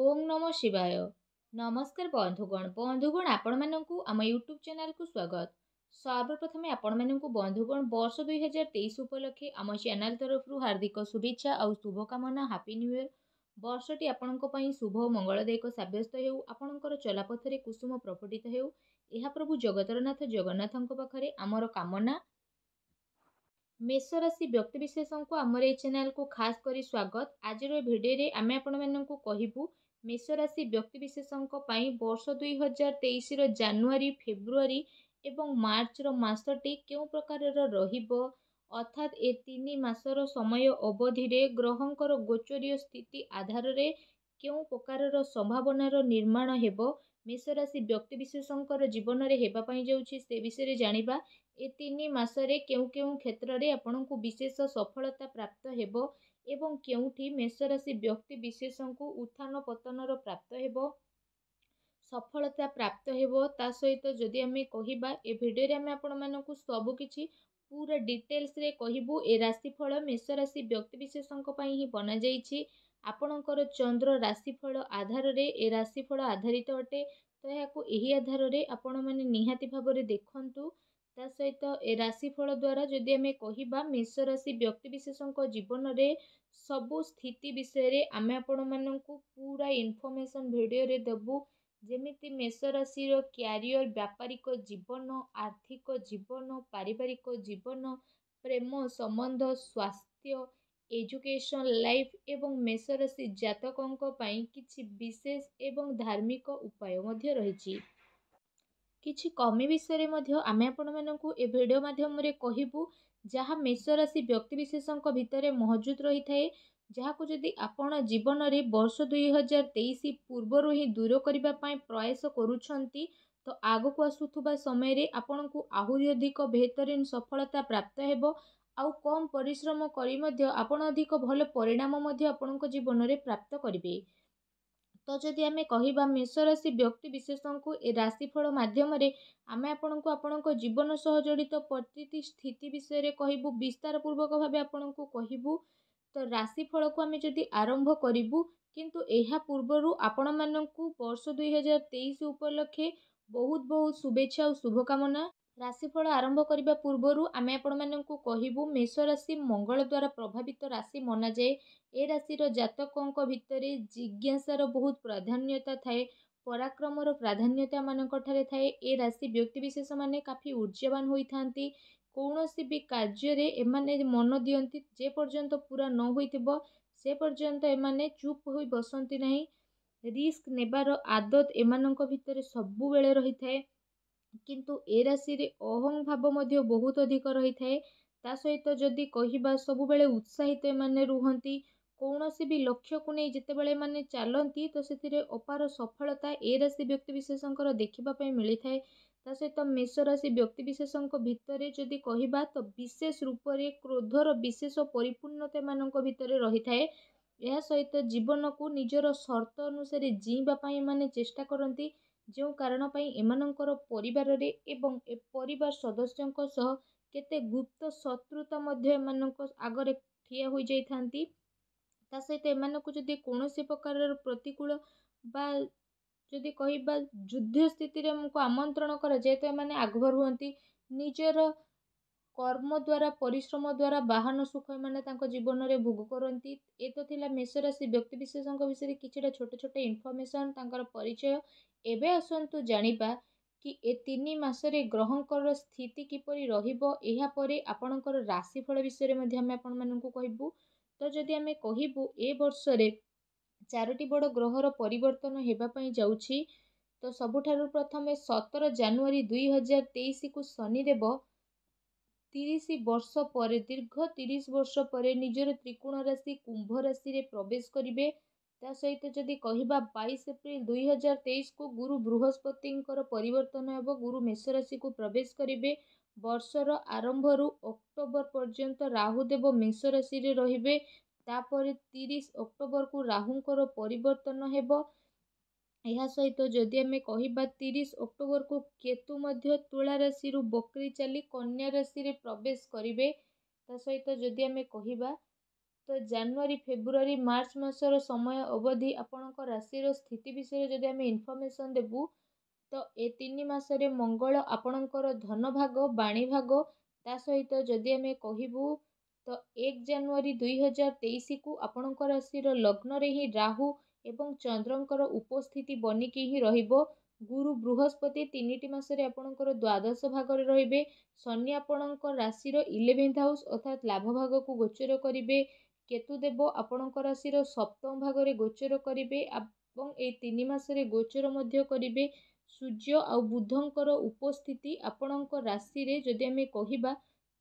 ওং নম শিବାୟ নমস্କାର ବନ୍ଧୁଗଣ ବନ୍ଧୁଗଣ ଆପଣମାନଙ୍କୁ ଆମ ୟୁଟ୍ୟୁବ୍ ଚ୍ୟାନେଲ୍କୁ ସ୍ୱାଗତ ସର୍ବପ୍ରଥମେ ଆପଣମାନଙ୍କୁ ବନ୍ଧୁଗଣ ବର୍ଷ ଦୁଇହଜାର ତେଇଶ ଉପଲକ୍ଷେ ଆମ ଚ୍ୟାନେଲ୍ ତରଫରୁ ହାର୍ଦ୍ଦିକ ଶୁଭେଚ୍ଛା ଆଉ ଶୁଭକାମନା ହାପି ନ୍ୟୁ ଇୟର୍ ବର୍ଷଟି ଆପଣଙ୍କ ପାଇଁ ଶୁଭ ଓ ମଙ୍ଗଳଦାୟକ ସାବ୍ୟସ୍ତ ହେଉ ଆପଣଙ୍କର ଚଲାପଥରେ କୁସୁମ ପ୍ରଫୁଟିତ ହେଉ ଏହା ପ୍ରଭୁ ଜଗତରନାଥ ଜଗନ୍ନାଥଙ୍କ ପାଖରେ ଆମର କାମନା ମେଷରାଶି ବ୍ୟକ୍ତିବିଶେଷଙ୍କୁ ଆମର ଏହି ଚ୍ୟାନେଲକୁ ଖାସ୍ କରି ସ୍ୱାଗତ ଆଜିର ଭିଡ଼ିଓରେ ଆମେ ଆପଣମାନଙ୍କୁ କହିବୁ ମେଷରାଶି ବ୍ୟକ୍ତିବିଶେଷଙ୍କ ପାଇଁ ବର୍ଷ ଦୁଇ ହଜାର ତେଇଶର ଜାନୁଆରୀ ଫେବୃଆରୀ ଏବଂ ମାର୍ଚ୍ଚର ମାସଟି କେଉଁ ପ୍ରକାରର ରହିବ ଅର୍ଥାତ୍ ଏ ତିନି ମାସର ସମୟ ଅବଧିରେ ଗ୍ରହଙ୍କର ଗୋଚରୀୟ ସ୍ଥିତି ଆଧାରରେ କେଉଁ ପ୍ରକାରର ସମ୍ଭାବନାର ନିର୍ମାଣ ହେବ ମେଷ ରାଶି ବ୍ୟକ୍ତିବିଶେଷଙ୍କର ଜୀବନରେ ହେବା ପାଇଁ ଯାଉଛି ସେ ବିଷୟରେ ଜାଣିବା ଏ ତିନି ମାସରେ କେଉଁ କେଉଁ କ୍ଷେତ୍ରରେ ଆପଣଙ୍କୁ ବିଶେଷ ସଫଳତା ପ୍ରାପ୍ତ ହେବ ଏବଂ କେଉଁଠି ମେଷ ମେଷରାଶି ବ୍ୟକ୍ତିବିଶେଷଙ୍କୁ ଉତ୍ଥାନ ପତନର ପ୍ରାପ୍ତ ହେବ ସଫଳତା ପ୍ରାପ୍ତ ହେବ ତା ସହିତ ଯଦି ଆମେ କହିବା ଏ ଭିଡ଼ିଓରେ ଆମେ ଆପଣମାନଙ୍କୁ ସବୁକିଛି ପୁରା ଡିଟେଲସରେ କହିବୁ ଏ ରାଶିଫଳ ମେଷରାଶି ବ୍ୟକ୍ତିବିଶେଷଙ୍କ ପାଇଁ ହିଁ ବନାଯାଇଛି ଆପଣଙ୍କର ଚନ୍ଦ୍ର ରାଶିଫଳ ଆଧାରରେ ଏ ରାଶିଫଳ ଆଧାରିତ ଅଟେ ତ ଏହାକୁ ଏହି ଆଧାରରେ ଆପଣମାନେ ନିହାତି ଭାବରେ ଦେଖନ୍ତୁ ତା ସହିତ ଏ ରାଶିଫଳ ଦ୍ୱାରା ଯଦି ଆମେ କହିବା ମେଷ ରାଶି ବ୍ୟକ୍ତିବିଶେଷଙ୍କ ଜୀବନରେ ସବୁ ସ୍ଥିତି ବିଷୟରେ ଆମେ ଆପଣମାନଙ୍କୁ ପୁରା ଇନଫର୍ମେସନ୍ ଭିଡ଼ିଓରେ ଦେବୁ ଯେମିତି ମେଷ ରାଶିର କ୍ୟାରିୟର ବ୍ୟାପାରିକ ଜୀବନ ଆର୍ଥିକ ଜୀବନ ପାରିବାରିକ ଜୀବନ ପ୍ରେମ ସମ୍ବନ୍ଧ ସ୍ୱାସ୍ଥ୍ୟ ଏଜୁକେସନ ଲାଇଫ ଏବଂ ମେଷରାଶି ଜାତକଙ୍କ ପାଇଁ କିଛି ବିଶେଷ ଏବଂ ଧାର୍ମିକ ଉପାୟ ମଧ୍ୟ ରହିଛି କିଛି କମି ବିଷୟରେ ମଧ୍ୟ ଆମେ ଆପଣମାନଙ୍କୁ ଏ ଭିଡ଼ିଓ ମାଧ୍ୟମରେ କହିବୁ ଯାହା ମେଷ ମେଷରାଶି ବ୍ୟକ୍ତିବିଶେଷଙ୍କ ଭିତରେ ମହଜୁଦ ରହିଥାଏ ଯାହାକୁ ଯଦି ଆପଣ ଜୀବନରେ ବର୍ଷ ଦୁଇ ହଜାର ତେଇଶ ପୂର୍ବରୁ ହିଁ ଦୂର କରିବା ପାଇଁ ପ୍ରୟାସ କରୁଛନ୍ତି ତ ଆଗକୁ ଆସୁଥିବା ସମୟରେ ଆପଣଙ୍କୁ ଆହୁରି ଅଧିକ ବେହତରିନ୍ ସଫଳତା ପ୍ରାପ୍ତ ହେବ ଆଉ କମ୍ ପରିଶ୍ରମ କରି ମଧ୍ୟ ଆପଣ ଅଧିକ ଭଲ ପରିଣାମ ମଧ୍ୟ ଆପଣଙ୍କ ଜୀବନରେ ପ୍ରାପ୍ତ କରିବେ ତ ଯଦି ଆମେ କହିବା ମେଷ ରାଶି ବ୍ୟକ୍ତି ବିଶେଷଙ୍କୁ ଏ ରାଶିଫଳ ମାଧ୍ୟମରେ ଆମେ ଆପଣଙ୍କୁ ଆପଣଙ୍କ ଜୀବନ ସହ ଜଡ଼ିତ ପ୍ରତିଟି ସ୍ଥିତି ବିଷୟରେ କହିବୁ ବିସ୍ତାରପୂର୍ବକ ଭାବେ ଆପଣଙ୍କୁ କହିବୁ ତ ରାଶିଫଳକୁ ଆମେ ଯଦି ଆରମ୍ଭ କରିବୁ କିନ୍ତୁ ଏହା ପୂର୍ବରୁ ଆପଣମାନଙ୍କୁ ବର୍ଷ ଦୁଇହଜାର ତେଇଶ ଉପଲକ୍ଷେ ବହୁତ ବହୁତ ଶୁଭେଚ୍ଛା ଓ ଶୁଭକାମନା ରାଶିଫଳ ଆରମ୍ଭ କରିବା ପୂର୍ବରୁ ଆମେ ଆପଣମାନଙ୍କୁ କହିବୁ ମେଷ ରାଶି ମଙ୍ଗଳ ଦ୍ୱାରା ପ୍ରଭାବିତ ରାଶି ମନାଯାଏ ଏ ରାଶିର ଜାତକଙ୍କ ଭିତରେ ଜିଜ୍ଞାସାର ବହୁତ ପ୍ରାଧାନ୍ୟତା ଥାଏ ପରାକ୍ରମର ପ୍ରାଧାନ୍ୟତା ଠାରେ ଥାଏ ଏ ରାଶି ବ୍ୟକ୍ତିବିଶେଷମାନେ କାଫି ଉର୍ଜାବାନ ହୋଇଥାନ୍ତି କୌଣସି ବି କାର୍ଯ୍ୟରେ ଏମାନେ ମନ ଦିଅନ୍ତି ଯେପର୍ଯ୍ୟନ୍ତ ପୁରା ନ ହୋଇଥିବ ସେ ପର୍ଯ୍ୟନ୍ତ ଏମାନେ ଚୁପ୍ ହୋଇ ବସନ୍ତି ନାହିଁ ରିସ୍କ ନେବାର ଆଦତ ଏମାନଙ୍କ ଭିତରେ ସବୁବେଳେ ରହିଥାଏ କିନ୍ତୁ ଏ ରାଶିରେ ଅହଂ ଭାବ ମଧ୍ୟ ବହୁତ ଅଧିକ ରହିଥାଏ ତା ସହିତ ଯଦି କହିବା ସବୁବେଳେ ଉତ୍ସାହିତ ଏମାନେ ରୁହନ୍ତି କୌଣସି ବି ଲକ୍ଷ୍ୟକୁ ନେଇ ଯେତେବେଳେ ମାନେ ଚାଲନ୍ତି ତ ସେଥିରେ ଅପାର ସଫଳତା ଏ ରାଶି ବ୍ୟକ୍ତିବିଶେଷଙ୍କର ଦେଖିବା ପାଇଁ ମିଳିଥାଏ ତା ସହିତ ମେଷ ରାଶି ବ୍ୟକ୍ତିବିଶେଷଙ୍କ ଭିତରେ ଯଦି କହିବା ତ ବିଶେଷ ରୂପରେ କ୍ରୋଧର ବିଶେଷ ପରିପୂର୍ଣ୍ଣତା ଏମାନଙ୍କ ଭିତରେ ରହିଥାଏ ଏହା ସହିତ ଜୀବନକୁ ନିଜର ସର୍ତ୍ତ ଅନୁସାରେ ଜିଇଁବା ପାଇଁ ଏମାନେ ଚେଷ୍ଟା କରନ୍ତି ଯେଉଁ କାରଣ ପାଇଁ ଏମାନଙ୍କର ପରିବାରରେ ଏବଂ ପରିବାର ସଦସ୍ୟଙ୍କ ସହ କେତେ ଗୁପ୍ତ ଶତ୍ରୁତା ମଧ୍ୟ ଏମାନଙ୍କ ଆଗରେ ଠିଆ ହୋଇଯାଇଥାନ୍ତି ତା ସହିତ ଏମାନଙ୍କୁ ଯଦି କୌଣସି ପ୍ରକାରର ପ୍ରତିକୂଳ ବା ଯଦି କହିବା ଯୁଦ୍ଧ ସ୍ଥିତିରେ ଆମକୁ ଆମନ୍ତ୍ରଣ କରାଯାଏ ତ ଏମାନେ ଆଗଭର ହୁଅନ୍ତି ନିଜର କର୍ମ ଦ୍ୱାରା ପରିଶ୍ରମ ଦ୍ୱାରା ବାହନ ସୁଖ ଏମାନେ ତାଙ୍କ ଜୀବନରେ ଭୋଗ କରନ୍ତି ଏ ତ ଥିଲା ମେଷରାଶି ବ୍ୟକ୍ତିବିଶେଷଙ୍କ ବିଷୟରେ କିଛିଟା ଛୋଟ ଛୋଟ ଇନଫର୍ମେସନ୍ ତାଙ୍କର ପରିଚୟ ଏବେ ଆସନ୍ତୁ ଜାଣିବା କି ଏ ତିନି ମାସରେ ଗ୍ରହଙ୍କର ସ୍ଥିତି କିପରି ରହିବ ଏହାପରେ ଆପଣଙ୍କର ରାଶିଫଳ ବିଷୟରେ ମଧ୍ୟ ଆମେ ଆପଣମାନଙ୍କୁ କହିବୁ ତ ଯଦି ଆମେ କହିବୁ ଏ ବର୍ଷରେ ଚାରୋଟି ବଡ଼ ଗ୍ରହର ପରିବର୍ତ୍ତନ ହେବା ପାଇଁ ଯାଉଛି ତ ସବୁଠାରୁ ପ୍ରଥମେ ସତର ଜାନୁଆରୀ ଦୁଇ ହଜାର ତେଇଶକୁ ଶନିଦେବ ତିରିଶ ବର୍ଷ ପରେ ଦୀର୍ଘ ତିରିଶ ବର୍ଷ ପରେ ନିଜର ତ୍ରିକୋଣ ରାଶି କୁମ୍ଭ ରାଶିରେ ପ୍ରବେଶ କରିବେ ତା ସହିତ ଯଦି କହିବା ବାଇଶ ଏପ୍ରିଲ ଦୁଇ ଦୁଇହଜାର ତେଇଶକୁ ଗୁରୁ ବୃହସ୍ପତିଙ୍କର ପରିବର୍ତ୍ତନ ହେବ ଗୁରୁ ମେଷରାଶିକୁ ପ୍ରବେଶ କରିବେ ବର୍ଷର ଆରମ୍ଭରୁ ଅକ୍ଟୋବର ପର୍ଯ୍ୟନ୍ତ ରାହୁଦେବ ମେଷରାଶିରେ ରହିବେ ତାପରେ ତିରିଶ ଅକ୍ଟୋବରକୁ ରାହୁଙ୍କର ପରିବର୍ତ୍ତନ ହେବ ଏହା ସହିତ ଯଦି ଆମେ କହିବା ତିରିଶ ଅକ୍ଟୋବରକୁ କେତୁ ମଧ୍ୟ ତୁଳା ରାଶିରୁ ବକ୍ରି ଚାଲି କନ୍ୟା ରାଶିରେ ପ୍ରବେଶ କରିବେ ତା ସହିତ ଯଦି ଆମେ କହିବା ତ ଜାନୁଆରୀ ଫେବୃଆରୀ ମାର୍ଚ୍ଚ ମାସର ସମୟ ଅବଧି ଆପଣଙ୍କ ରାଶିର ସ୍ଥିତି ବିଷୟରେ ଯଦି ଆମେ ଇନଫର୍ମେସନ୍ ଦେବୁ ତ ଏ ତିନି ମାସରେ ମଙ୍ଗଳ ଆପଣଙ୍କର ଧନଭାଗ ବାଣୀଭାଗ ତା ସହିତ ଯଦି ଆମେ କହିବୁ ତ ଏକ ଜାନୁଆରୀ ଦୁଇହଜାର ତେଇଶକୁ ଆପଣଙ୍କ ରାଶିର ଲଗ୍ନରେ ହିଁ ରାହୁ ଏବଂ ଚନ୍ଦ୍ରଙ୍କର ଉପସ୍ଥିତି ବନିକି ହିଁ ରହିବ ଗୁରୁ ବୃହସ୍ପତି ତିନିଟି ମାସରେ ଆପଣଙ୍କର ଦ୍ୱାଦଶ ଭାଗରେ ରହିବେ ଶନି ଆପଣଙ୍କ ରାଶିର ଇଲେଭେନ୍ଥ ହାଉସ୍ ଅର୍ଥାତ୍ ଲାଭ ଭାଗକୁ ଗୋଚର କରିବେ କେତୁଦେବ ଆପଣଙ୍କ ରାଶିର ସପ୍ତମ ଭାଗରେ ଗୋଚର କରିବେ ଏବଂ ଏହି ତିନି ମାସରେ ଗୋଚର ମଧ୍ୟ କରିବେ ସୂର୍ଯ୍ୟ ଆଉ ବୁଦ୍ଧଙ୍କର ଉପସ୍ଥିତି ଆପଣଙ୍କ ରାଶିରେ ଯଦି ଆମେ କହିବା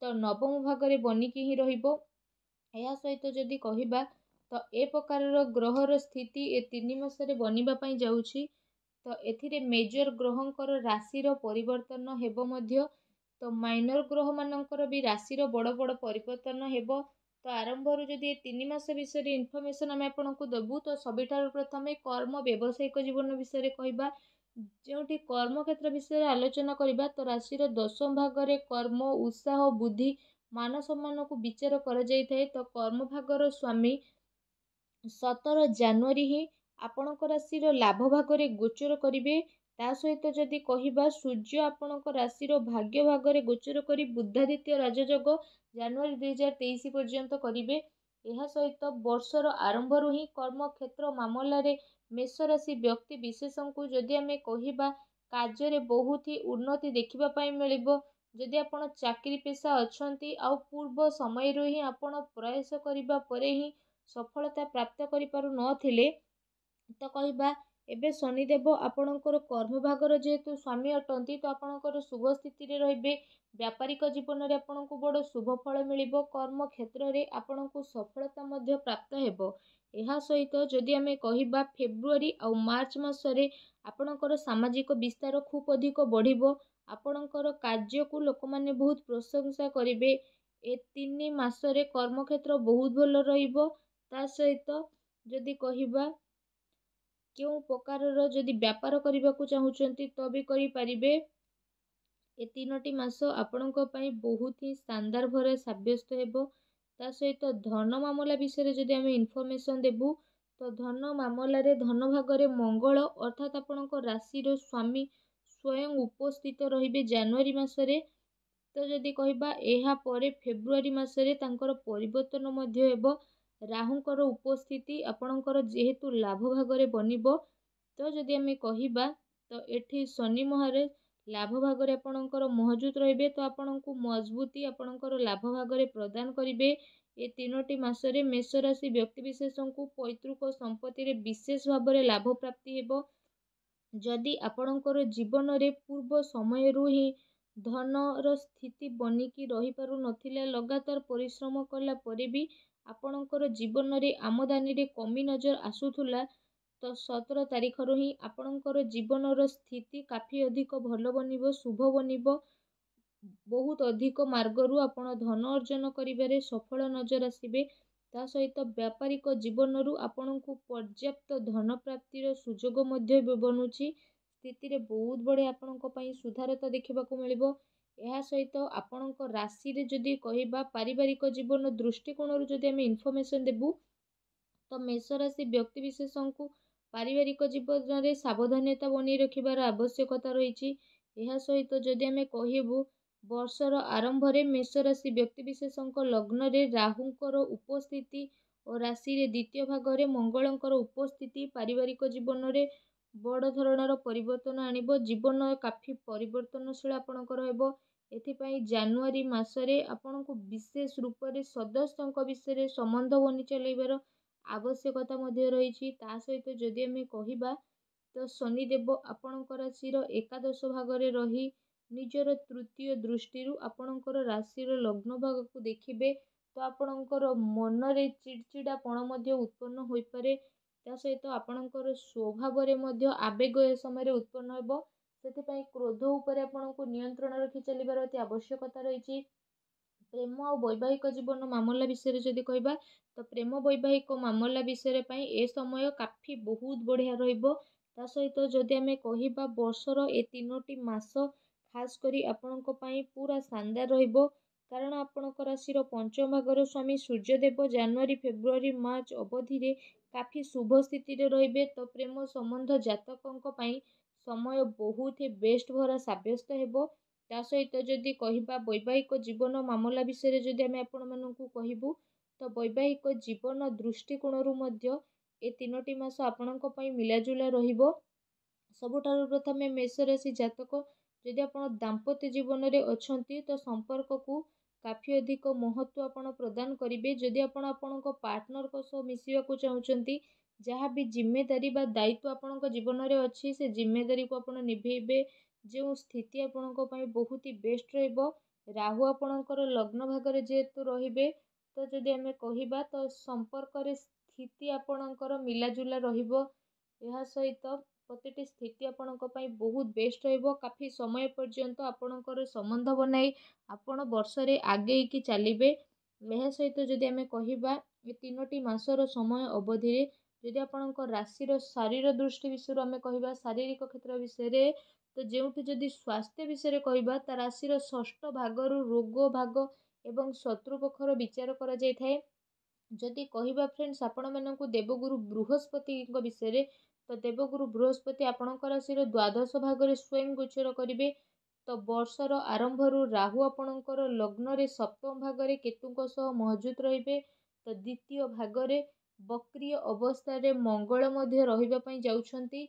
ତ ନବମ ଭାଗରେ ବନିକି ହିଁ ରହିବ ଏହା ସହିତ ଯଦି କହିବା ତ ଏ ପ୍ରକାରର ଗ୍ରହର ସ୍ଥିତି ଏ ତିନି ମାସରେ ବନିବା ପାଇଁ ଯାଉଛି ତ ଏଥିରେ ମେଜର ଗ୍ରହଙ୍କର ରାଶିର ପରିବର୍ତ୍ତନ ହେବ ମଧ୍ୟ ତ ମାଇନର ଗ୍ରହମାନଙ୍କର ବି ରାଶିର ବଡ଼ ବଡ଼ ପରିବର୍ତ୍ତନ ହେବ ତ ଆରମ୍ଭରୁ ଯଦି ଏ ତିନି ମାସ ବିଷୟରେ ଇନଫର୍ମେସନ୍ ଆମେ ଆପଣଙ୍କୁ ଦେବୁ ତ ସବୁଠାରୁ ପ୍ରଥମେ କର୍ମ ବ୍ୟବସାୟିକ ଜୀବନ ବିଷୟରେ କହିବା ଯେଉଁଠି କର୍ମକ୍ଷେତ୍ର ବିଷୟରେ ଆଲୋଚନା କରିବା ତ ରାଶିର ଦଶମ ଭାଗରେ କର୍ମ ଉତ୍ସାହ ବୁଦ୍ଧି ମାନ ସମ୍ମାନକୁ ବିଚାର କରାଯାଇଥାଏ ତ କର୍ମ ଭାଗର ସ୍ୱାମୀ ସତର ଜାନୁଆରୀ ହିଁ ଆପଣଙ୍କ ରାଶିର ଲାଭ ଭାଗରେ ଗୋଚର କରିବେ ତା ସହିତ ଯଦି କହିବା ସୂର୍ଯ୍ୟ ଆପଣଙ୍କ ରାଶିର ଭାଗ୍ୟ ଭାଗରେ ଗୋଚର କରି ବୁଦ୍ଧାଦିତ୍ୟ ରାଜଯୋଗ ଜାନୁଆରୀ ଦୁଇହଜାର ତେଇଶ ପର୍ଯ୍ୟନ୍ତ କରିବେ ଏହା ସହିତ ବର୍ଷର ଆରମ୍ଭରୁ ହିଁ କର୍ମକ୍ଷେତ୍ର ମାମଲାରେ ମେଷରାଶି ବ୍ୟକ୍ତି ବିଶେଷଙ୍କୁ ଯଦି ଆମେ କହିବା କାର୍ଯ୍ୟରେ ବହୁତ ହି ଉନ୍ନତି ଦେଖିବା ପାଇଁ ମିଳିବ ଯଦି ଆପଣ ଚାକିରି ପେଶା ଅଛନ୍ତି ଆଉ ପୂର୍ବ ସମୟରୁ ହିଁ ଆପଣ ପ୍ରୟାସ କରିବା ପରେ ହିଁ ସଫଳତା ପ୍ରାପ୍ତ କରିପାରୁନଥିଲେ ତ କହିବା ଏବେ ଶନିଦେବ ଆପଣଙ୍କର କର୍ମ ଭାଗର ଯେହେତୁ ସ୍ୱାମୀ ଅଟନ୍ତି ତ ଆପଣଙ୍କର ଶୁଭ ସ୍ଥିତିରେ ରହିବେ ବ୍ୟାପାରିକ ଜୀବନରେ ଆପଣଙ୍କୁ ବଡ଼ ଶୁଭ ଫଳ ମିଳିବ କର୍ମକ୍ଷେତ୍ରରେ ଆପଣଙ୍କୁ ସଫଳତା ମଧ୍ୟ ପ୍ରାପ୍ତ ହେବ ଏହା ସହିତ ଯଦି ଆମେ କହିବା ଫେବୃଆରୀ ଆଉ ମାର୍ଚ୍ଚ ମାସରେ ଆପଣଙ୍କର ସାମାଜିକ ବିସ୍ତାର ଖୁବ୍ ଅଧିକ ବଢ଼ିବ ଆପଣଙ୍କର କାର୍ଯ୍ୟକୁ ଲୋକମାନେ ବହୁତ ପ୍ରଶଂସା କରିବେ ଏ ତିନି ମାସରେ କର୍ମକ୍ଷେତ୍ର ବହୁତ ଭଲ ରହିବ ତା ସହିତ ଯଦି କହିବା କେଉଁ ପ୍ରକାରର ଯଦି ବ୍ୟାପାର କରିବାକୁ ଚାହୁଁଛନ୍ତି ତ ବି କରିପାରିବେ ଏ ତିନୋଟି ମାସ ଆପଣଙ୍କ ପାଇଁ ବହୁତ ହିଁ ସାନ୍ଦାର ଭରେ ସାବ୍ୟସ୍ତ ହେବ ତା ସହିତ ଧନ ମାମଲା ବିଷୟରେ ଯଦି ଆମେ ଇନଫର୍ମେସନ୍ ଦେବୁ ତ ଧନ ମାମଲାରେ ଧନଭାଗରେ ମଙ୍ଗଳ ଅର୍ଥାତ୍ ଆପଣଙ୍କ ରାଶିର ସ୍ୱାମୀ ସ୍ୱୟଂ ଉପସ୍ଥିତ ରହିବେ ଜାନୁଆରୀ ମାସରେ ତ ଯଦି କହିବା ଏହାପରେ ଫେବୃଆରୀ ମାସରେ ତାଙ୍କର ପରିବର୍ତ୍ତନ ମଧ୍ୟ ହେବ ରାହୁଙ୍କର ଉପସ୍ଥିତି ଆପଣଙ୍କର ଯେହେତୁ ଲାଭ ଭାଗରେ ବନିବ ତ ଯଦି ଆମେ କହିବା ତ ଏଠି ଶନି ମହାରେ ଲାଭ ଭାଗରେ ଆପଣଙ୍କର ମହଜୁଦ ରହିବେ ତ ଆପଣଙ୍କୁ ମଜବୁତି ଆପଣଙ୍କର ଲାଭ ଭାଗରେ ପ୍ରଦାନ କରିବେ ଏ ତିନୋଟି ମାସରେ ମେଷରାଶି ବ୍ୟକ୍ତିବିଶେଷଙ୍କୁ ପୈତୃକ ସମ୍ପତ୍ତିରେ ବିଶେଷ ଭାବରେ ଲାଭ ପ୍ରାପ୍ତି ହେବ ଯଦି ଆପଣଙ୍କର ଜୀବନରେ ପୂର୍ବ ସମୟରୁ ହିଁ ଧନର ସ୍ଥିତି ବନିକି ରହିପାରୁନଥିଲା ଲଗାତାର ପରିଶ୍ରମ କଲା ପରେ ବି ଆପଣଙ୍କର ଜୀବନରେ ଆମଦାନୀରେ କମି ନଜର ଆସୁଥିଲା ତ ସତର ତାରିଖରୁ ହିଁ ଆପଣଙ୍କର ଜୀବନର ସ୍ଥିତି କାଫି ଅଧିକ ଭଲ ବନିବ ଶୁଭ ବନିବ ବହୁତ ଅଧିକ ମାର୍ଗରୁ ଆପଣ ଧନ ଅର୍ଜନ କରିବାରେ ସଫଳ ନଜର ଆସିବେ ତା ସହିତ ବ୍ୟାପାରିକ ଜୀବନରୁ ଆପଣଙ୍କୁ ପର୍ଯ୍ୟାପ୍ତ ଧନ ପ୍ରାପ୍ତିର ସୁଯୋଗ ମଧ୍ୟ ବନୁଛି ସ୍ଥିତିରେ ବହୁତ ବଢ଼ିଆ ଆପଣଙ୍କ ପାଇଁ ସୁଧାରତା ଦେଖିବାକୁ ମିଳିବ ଏହା ସହିତ ଆପଣଙ୍କ ରାଶିରେ ଯଦି କହିବା ପାରିବାରିକ ଜୀବନ ଦୃଷ୍ଟିକୋଣରୁ ଯଦି ଆମେ ଇନଫର୍ମେସନ୍ ଦେବୁ ତ ମେଷ ରାଶି ବ୍ୟକ୍ତିବିଶେଷଙ୍କୁ ପାରିବାରିକ ଜୀବନରେ ସାବଧାନତା ବନେଇ ରଖିବାର ଆବଶ୍ୟକତା ରହିଛି ଏହା ସହିତ ଯଦି ଆମେ କହିବୁ ବର୍ଷର ଆରମ୍ଭରେ ମେଷ ରାଶି ବ୍ୟକ୍ତିବିଶେଷଙ୍କ ଲଗ୍ନରେ ରାହୁଙ୍କର ଉପସ୍ଥିତି ଓ ରାଶିରେ ଦ୍ୱିତୀୟ ଭାଗରେ ମଙ୍ଗଳଙ୍କର ଉପସ୍ଥିତି ପାରିବାରିକ ଜୀବନରେ ବଡ଼ ଧରଣର ପରିବର୍ତ୍ତନ ଆଣିବ ଜୀବନ କାଫି ପରିବର୍ତ୍ତନଶୀଳ ଆପଣଙ୍କର ହେବ ଏଥିପାଇଁ ଜାନୁଆରୀ ମାସରେ ଆପଣଙ୍କୁ ବିଶେଷ ରୂପରେ ସଦସ୍ୟଙ୍କ ବିଷୟରେ ସମ୍ବନ୍ଧ ବନି ଚଲାଇବାର ଆବଶ୍ୟକତା ମଧ୍ୟ ରହିଛି ତା ସହିତ ଯଦି ଆମେ କହିବା ତ ଶନିଦେବ ଆପଣଙ୍କ ରାଶିର ଏକାଦଶ ଭାଗରେ ରହି ନିଜର ତୃତୀୟ ଦୃଷ୍ଟିରୁ ଆପଣଙ୍କର ରାଶିର ଲଗ୍ନ ଭାଗକୁ ଦେଖିବେ ତ ଆପଣଙ୍କର ମନରେ ଚିଡ଼ଚିଡ଼ାପଣ ମଧ୍ୟ ଉତ୍ପନ୍ନ ହୋଇପାରେ ତା ସହିତ ଆପଣଙ୍କର ସ୍ୱଭାବରେ ମଧ୍ୟ ଆବେଗ ଏ ସମୟରେ ଉତ୍ପନ୍ନ ହେବ ସେଥିପାଇଁ କ୍ରୋଧ ଉପରେ ଆପଣଙ୍କୁ ନିୟନ୍ତ୍ରଣ ରଖି ଚାଲିବାର ଅତି ଆବଶ୍ୟକତା ରହିଛି ପ୍ରେମ ଆଉ ବୈବାହିକ ଜୀବନ ମାମଲା ବିଷୟରେ ଯଦି କହିବା ତ ପ୍ରେମ ବୈବାହିକ ମାମଲା ବିଷୟରେ ପାଇଁ ଏ ସମୟ କାଫି ବହୁତ ବଢ଼ିଆ ରହିବ ତା ସହିତ ଯଦି ଆମେ କହିବା ବର୍ଷର ଏ ତିନୋଟି ମାସ ଖାସ କରି ଆପଣଙ୍କ ପାଇଁ ପୁରା ଶାନଦାର ରହିବ କାରଣ ଆପଣଙ୍କ ରାଶିର ପଞ୍ଚମ ଭାଗର ସ୍ୱାମୀ ସୂର୍ଯ୍ୟଦେବ ଜାନୁଆରୀ ଫେବୃଆରୀ ମାର୍ଚ୍ଚ ଅବଧିରେ କାଫି ଶୁଭ ସ୍ଥିତିରେ ରହିବେ ତ ପ୍ରେମ ସମ୍ବନ୍ଧ ଜାତକଙ୍କ ପାଇଁ ସମୟ ବହୁତ ହି ବେଷ୍ଟ ଭରା ସାବ୍ୟସ୍ତ ହେବ ତା ସହିତ ଯଦି କହିବା ବୈବାହିକ ଜୀବନ ମାମଲା ବିଷୟରେ ଯଦି ଆମେ ଆପଣମାନଙ୍କୁ କହିବୁ ତ ବୈବାହିକ ଜୀବନ ଦୃଷ୍ଟିକୋଣରୁ ମଧ୍ୟ ଏ ତିନୋଟି ମାସ ଆପଣଙ୍କ ପାଇଁ ମିଳାଜୁଲା ରହିବ ସବୁଠାରୁ ପ୍ରଥମେ ମେଷରାଶି ଜାତକ ଯଦି ଆପଣ ଦାମ୍ପତ୍ୟ ଜୀବନରେ ଅଛନ୍ତି ତ ସମ୍ପର୍କକୁ କାଫି ଅଧିକ ମହତ୍ତ୍ୱ ଆପଣ ପ୍ରଦାନ କରିବେ ଯଦି ଆପଣ ଆପଣଙ୍କ ପାର୍ଟନରଙ୍କ ସହ ମିଶିବାକୁ ଚାହୁଁଛନ୍ତି ଯାହା ବି ଜିମ୍ମେଦାରୀ ବା ଦାୟିତ୍ୱ ଆପଣଙ୍କ ଜୀବନରେ ଅଛି ସେ ଜିମ୍ମେଦାରୀକୁ ଆପଣ ନିଭେଇବେ ଯେଉଁ ସ୍ଥିତି ଆପଣଙ୍କ ପାଇଁ ବହୁତ ହି ବେଷ୍ଟ ରହିବ ରାହୁ ଆପଣଙ୍କର ଲଗ୍ନ ଭାଗରେ ଯେହେତୁ ରହିବେ ତ ଯଦି ଆମେ କହିବା ତ ସମ୍ପର୍କରେ ସ୍ଥିତି ଆପଣଙ୍କର ମିଲାଜୁଲା ରହିବ ଏହା ସହିତ ପ୍ରତିଟି ସ୍ଥିତି ଆପଣଙ୍କ ପାଇଁ ବହୁତ ବେଷ୍ଟ ରହିବ କାଫି ସମୟ ପର୍ଯ୍ୟନ୍ତ ଆପଣଙ୍କର ସମ୍ବନ୍ଧ ବନାଇ ଆପଣ ବର୍ଷରେ ଆଗେଇକି ଚାଲିବେ ଏହା ସହିତ ଯଦି ଆମେ କହିବା ଏ ତିନୋଟି ମାସର ସମୟ ଅବଧିରେ ଯଦି ଆପଣଙ୍କ ରାଶିର ଶାରୀର ଦୃଷ୍ଟି ବିଷୟରୁ ଆମେ କହିବା ଶାରୀରିକ କ୍ଷେତ୍ର ବିଷୟରେ ତ ଯେଉଁଠି ଯଦି ସ୍ୱାସ୍ଥ୍ୟ ବିଷୟରେ କହିବା ତା ରାଶିର ଷଷ୍ଠ ଭାଗରୁ ରୋଗ ଭାଗ ଏବଂ ଶତ୍ରୁ ପକ୍ଷର ବିଚାର କରାଯାଇଥାଏ ଯଦି କହିବା ଫ୍ରେଣ୍ଡସ୍ ଆପଣମାନଙ୍କୁ ଦେବଗୁରୁ ବୃହସ୍ପତିଙ୍କ ବିଷୟରେ ତ ଦେବଗୁରୁ ବୃହସ୍ପତି ଆପଣଙ୍କ ରାଶିର ଦ୍ୱାଦଶ ଭାଗରେ ସ୍ୱୟଂ ଗୋଚର କରିବେ ତ ବର୍ଷର ଆରମ୍ଭରୁ ରାହୁ ଆପଣଙ୍କର ଲଗ୍ନରେ ସପ୍ତମ ଭାଗରେ କେତୁଙ୍କ ସହ ମହଜୁଦ ରହିବେ ତ ଦ୍ୱିତୀୟ ଭାଗରେ ବକ୍ରିୟ ଅବସ୍ଥାରେ ମଙ୍ଗଳ ମଧ୍ୟ ରହିବା ପାଇଁ ଯାଉଛନ୍ତି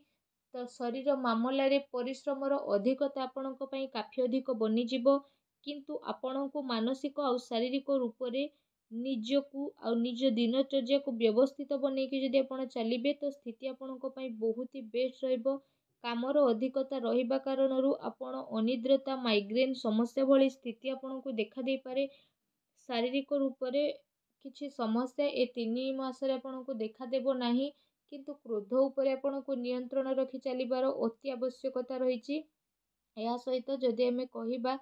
ତ ଶରୀର ମାମଲାରେ ପରିଶ୍ରମର ଅଧିକତା ଆପଣଙ୍କ ପାଇଁ କାଫି ଅଧିକ ବନିଯିବ କିନ୍ତୁ ଆପଣଙ୍କୁ ମାନସିକ ଆଉ ଶାରୀରିକ ରୂପରେ ନିଜକୁ ଆଉ ନିଜ ଦିନଚର୍ଯ୍ୟାକୁ ବ୍ୟବସ୍ଥିତ ବନେଇକି ଯଦି ଆପଣ ଚାଲିବେ ତ ସ୍ଥିତି ଆପଣଙ୍କ ପାଇଁ ବହୁତ ହି ବେଷ୍ଟ ରହିବ କାମର ଅଧିକତା ରହିବା କାରଣରୁ ଆପଣ ଅନିଦ୍ରତା ମାଇଗ୍ରେନ୍ ସମସ୍ୟା ଭଳି ସ୍ଥିତି ଆପଣଙ୍କୁ ଦେଖାଦେଇପାରେ ଶାରୀରିକ ରୂପରେ କିଛି ସମସ୍ୟା ଏ ତିନି ମାସରେ ଆପଣଙ୍କୁ ଦେଖାଦେବ ନାହିଁ କିନ୍ତୁ କ୍ରୋଧ ଉପରେ ଆପଣଙ୍କୁ ନିୟନ୍ତ୍ରଣ ରଖି ଚାଲିବାର ଅତି ଆବଶ୍ୟକତା ରହିଛି ଏହା ସହିତ ଯଦି ଆମେ କହିବା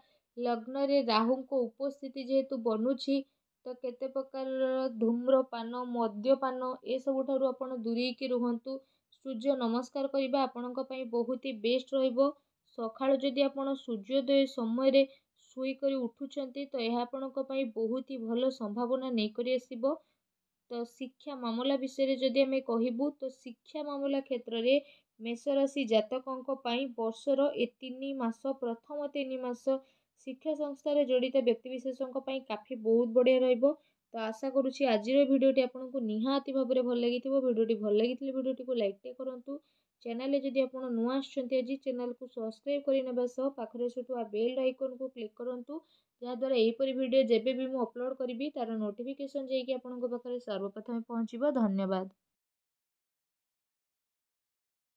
ଲଗ୍ନରେ ରାହୁଙ୍କ ଉପସ୍ଥିତି ଯେହେତୁ ବନୁଛି ତ କେତେ ପ୍ରକାରର ଧୂମ୍ରପାନ ମଦ୍ୟପାନ ଏସବୁ ଠାରୁ ଆପଣ ଦୂରେଇକି ରୁହନ୍ତୁ ସୂର୍ଯ୍ୟ ନମସ୍କାର କରିବା ଆପଣଙ୍କ ପାଇଁ ବହୁତ ହି ବେଷ୍ଟ ରହିବ ସକାଳୁ ଯଦି ଆପଣ ସୂର୍ଯ୍ୟୋଦୟ ସମୟରେ ଶୋଇକରି ଉଠୁଛନ୍ତି ତ ଏହା ଆପଣଙ୍କ ପାଇଁ ବହୁତ ହି ଭଲ ସମ୍ଭାବନା ନେଇକରି ଆସିବ ତ ଶିକ୍ଷା ମାମଲା ବିଷୟରେ ଯଦି ଆମେ କହିବୁ ତ ଶିକ୍ଷା ମାମଲା କ୍ଷେତ୍ରରେ ମେଷରାଶି ଜାତକଙ୍କ ପାଇଁ ବର୍ଷର ଏ ତିନି ମାସ ପ୍ରଥମ ତିନି ମାସ ଶିକ୍ଷା ସଂସ୍ଥାରେ ଜଡ଼ିତ ବ୍ୟକ୍ତିବିଶେଷଙ୍କ ପାଇଁ କାଫି ବହୁତ ବଢ଼ିଆ ରହିବ ତ ଆଶା କରୁଛି ଆଜିର ଭିଡ଼ିଓଟି ଆପଣଙ୍କୁ ନିହାତି ଭାବରେ ଭଲ ଲାଗିଥିବ ଭିଡ଼ିଓଟି ଭଲ ଲାଗିଥିଲେ ଭିଡ଼ିଓଟିକୁ ଲାଇକ୍ଟେ କରନ୍ତୁ ଚ୍ୟାନେଲ୍ରେ ଯଦି ଆପଣ ନୂଆ ଆସିଛନ୍ତି ଆଜି ଚ୍ୟାନେଲ୍କୁ ସବସ୍କ୍ରାଇବ୍ କରିନେବା ସହ ପାଖରେ ଆସୁଥିବା ବେଲ୍ ଆଇକନ୍କୁ କ୍ଲିକ୍ କରନ୍ତୁ ଯାହାଦ୍ୱାରା ଏହିପରି ଭିଡ଼ିଓ ଯେବେ ବି ମୁଁ ଅପଲୋଡ଼୍ କରିବି ତା'ର ନୋଟିଫିକେସନ୍ ଯାଇକି ଆପଣଙ୍କ ପାଖରେ ସର୍ବପ୍ରଥମେ ପହଞ୍ଚିବ ଧନ୍ୟବାଦ